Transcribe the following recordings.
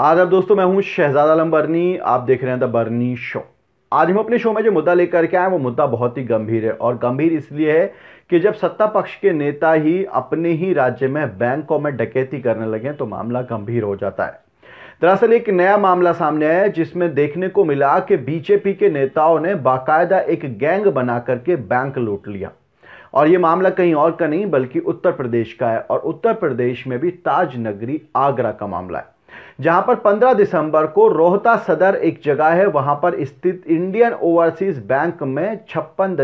आज आप दोस्तों मैं हूं शहजाद आलम बर्नी आप देख रहे हैं द बर्नी शो आज हम अपने शो में जो मुद्दा लेकर के आए वो मुद्दा बहुत ही गंभीर है और गंभीर इसलिए है कि जब सत्ता पक्ष के नेता ही अपने ही राज्य में बैंकों में डकैती करने लगे तो मामला गंभीर हो जाता है दरअसल एक नया मामला सामने आया जिसमें देखने को मिला कि बीजेपी के नेताओं ने बाकायदा एक गैंग बना करके बैंक लूट लिया और ये मामला कहीं और का नहीं बल्कि उत्तर प्रदेश का है और उत्तर प्रदेश में भी ताज नगरी आगरा का मामला है जहां पर 15 दिसंबर को रोहता सदर एक जगह है वहां पर स्थित इंडियन ओवरसीज बैंक में छप्पन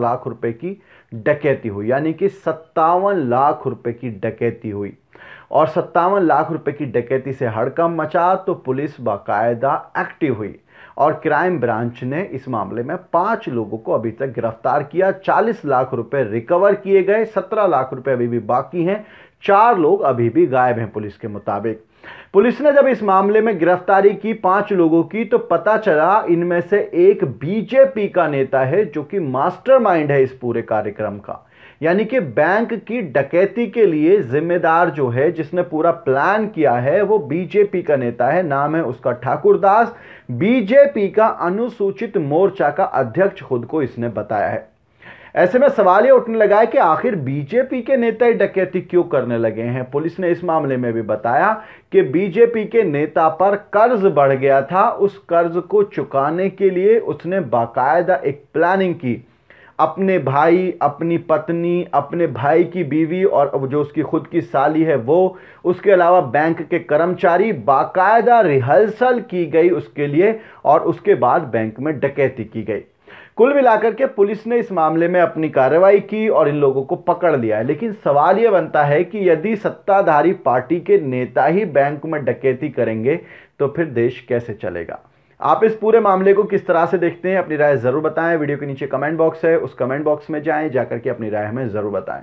लाख रुपए की डकैती हुई यानी कि सत्तावन लाख रुपए की डकैती हुई और सत्तावन लाख रुपए की डकैती से हड़कम मचा तो पुलिस बाकायदा एक्टिव हुई और क्राइम ब्रांच ने इस मामले में पांच लोगों को अभी तक गिरफ्तार किया 40 लाख रुपए रिकवर किए गए 17 लाख रुपए अभी भी बाकी हैं चार लोग अभी भी गायब हैं पुलिस के मुताबिक पुलिस ने जब इस मामले में गिरफ्तारी की पांच लोगों की तो पता चला इनमें से एक बीजेपी का नेता है जो कि मास्टरमाइंड है इस पूरे कार्यक्रम का यानी कि बैंक की डकैती के लिए जिम्मेदार जो है जिसने पूरा प्लान किया है वो बीजेपी का नेता है नाम है उसका ठाकुर दास बीजेपी का अनुसूचित मोर्चा का अध्यक्ष खुद को इसने बताया है ऐसे में सवाल ये उठने लगा है कि आखिर बीजेपी के नेता ही डकैती क्यों करने लगे हैं पुलिस ने इस मामले में भी बताया कि बीजेपी के नेता पर कर्ज बढ़ गया था उस कर्ज को चुकाने के लिए उसने बाकायदा एक प्लानिंग की अपने भाई अपनी पत्नी अपने भाई की बीवी और जो उसकी खुद की साली है वो उसके अलावा बैंक के कर्मचारी बाकायदा रिहर्सल की गई उसके लिए और उसके बाद बैंक में डकैती की गई कुल मिलाकर के पुलिस ने इस मामले में अपनी कार्रवाई की और इन लोगों को पकड़ लिया है लेकिन सवाल ये बनता है कि यदि सत्ताधारी पार्टी के नेता ही बैंक में डकैती करेंगे तो फिर देश कैसे चलेगा आप इस पूरे मामले को किस तरह से देखते हैं अपनी राय ज़रूर बताएं वीडियो के नीचे कमेंट बॉक्स है उस कमेंट बॉक्स में जाएं जाकर के अपनी राय हमें ज़रूर बताएं